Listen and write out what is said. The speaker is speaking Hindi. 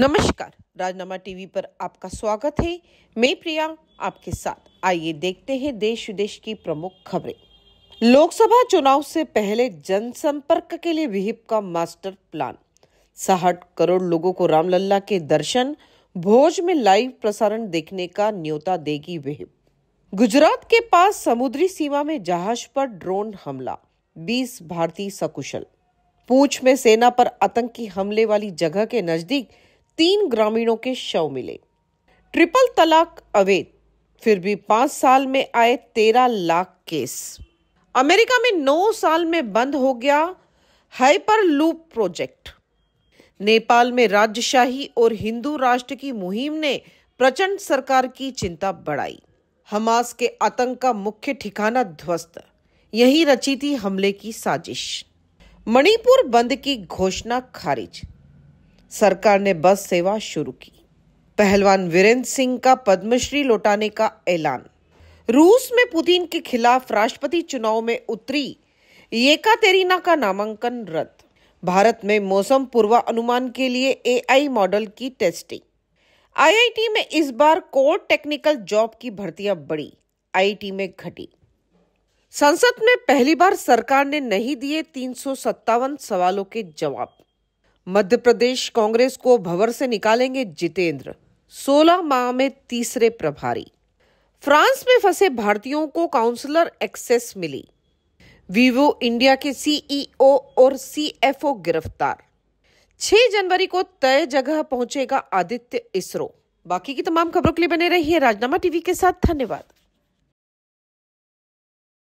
नमस्कार राजनामा टीवी पर आपका स्वागत है मैं प्रिया आपके साथ आइए देखते हैं देश विदेश की प्रमुख खबरें लोकसभा चुनाव से पहले जनसंपर्क के लिए विहिप का मास्टर प्लान साठ करोड़ लोगों को रामलला के दर्शन भोज में लाइव प्रसारण देखने का न्योता देगी विहिप गुजरात के पास समुद्री सीमा में जहाज पर ड्रोन हमला 20 भारतीय सकुशल पूछ में सेना पर आतंकी हमले वाली जगह के नजदीक तीन ग्रामीणों के शव मिले ट्रिपल तलाक अवैध फिर भी पांच साल में आए तेरह लाख केस अमेरिका में नौ साल में बंद हो गया हाइपर लूप प्रोजेक्ट नेपाल में राज्यशाही और हिंदू राष्ट्र की मुहिम ने प्रचंड सरकार की चिंता बढ़ाई हमास के आतंक का मुख्य ठिकाना ध्वस्त यही रची थी हमले की साजिश मणिपुर बंद की घोषणा खारिज सरकार ने बस सेवा शुरू की पहलवान वीरेंद्र सिंह का पद्मश्री लौटाने का ऐलान रूस में पुतिन के खिलाफ राष्ट्रपति चुनाव में उतरी येकातेरिना का नामांकन रद्द भारत में मौसम अनुमान के लिए एआई मॉडल की टेस्टिंग आईआईटी में इस बार कोर टेक्निकल जॉब की भर्तियां बढ़ी आईआईटी में घटी संसद में पहली बार सरकार ने नहीं दिए तीन सवालों के जवाब मध्य प्रदेश कांग्रेस को भवर से निकालेंगे जितेंद्र 16 माह में तीसरे प्रभारी फ्रांस में फंसे भारतीयों को काउंसलर एक्सेस मिली वीवो इंडिया के सीईओ और सीएफओ गिरफ्तार 6 जनवरी को तय जगह पहुंचेगा आदित्य इसरो बाकी की तमाम खबरों के लिए बने रहिए राजनामा टीवी के साथ धन्यवाद